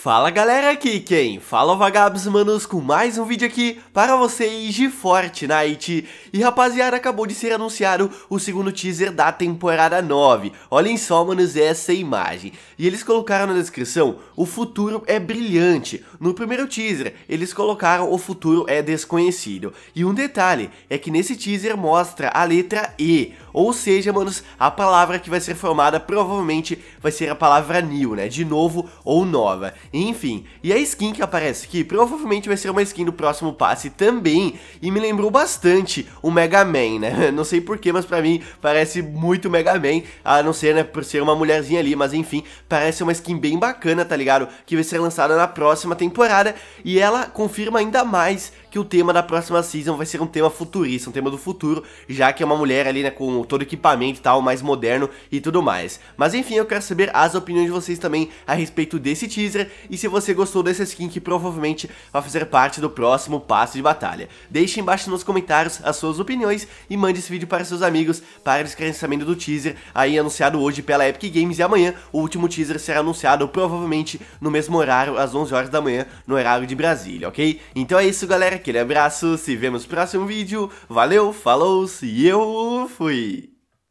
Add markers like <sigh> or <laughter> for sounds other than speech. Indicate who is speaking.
Speaker 1: Fala galera, aqui quem? Fala vagabos manos com mais um vídeo aqui para vocês de Fortnite E rapaziada, acabou de ser anunciado o segundo teaser da temporada 9 Olhem só manos essa imagem E eles colocaram na descrição, o futuro é brilhante No primeiro teaser, eles colocaram o futuro é desconhecido E um detalhe, é que nesse teaser mostra a letra E Ou seja manos, a palavra que vai ser formada provavelmente vai ser a palavra new né, de novo ou nova enfim, e a skin que aparece aqui provavelmente vai ser uma skin do próximo passe também, e me lembrou bastante o Mega Man, né? <laughs> Não sei porquê, mas pra mim parece muito Mega Man, a não ser, né, por ser uma mulherzinha ali, mas enfim, parece uma skin bem bacana, tá ligado? Que vai ser lançada na próxima temporada, e ela confirma ainda mais que o tema da próxima season vai ser um tema futurista, um tema do futuro, já que é uma mulher ali, né, com todo equipamento e tal, mais moderno e tudo mais. Mas enfim, eu quero saber as opiniões de vocês também a respeito desse teaser e se você gostou dessa skin que provavelmente vai fazer parte do próximo passo de batalha. Deixe embaixo nos comentários as suas opiniões e mande esse vídeo para seus amigos para o esclarecimento do teaser aí anunciado hoje pela Epic Games e amanhã o último teaser será anunciado provavelmente no mesmo horário, às 11 horas da manhã, no horário de Brasília, ok? Então é isso galera, aquele abraço, se vemos no próximo vídeo, valeu, falou, e eu fui!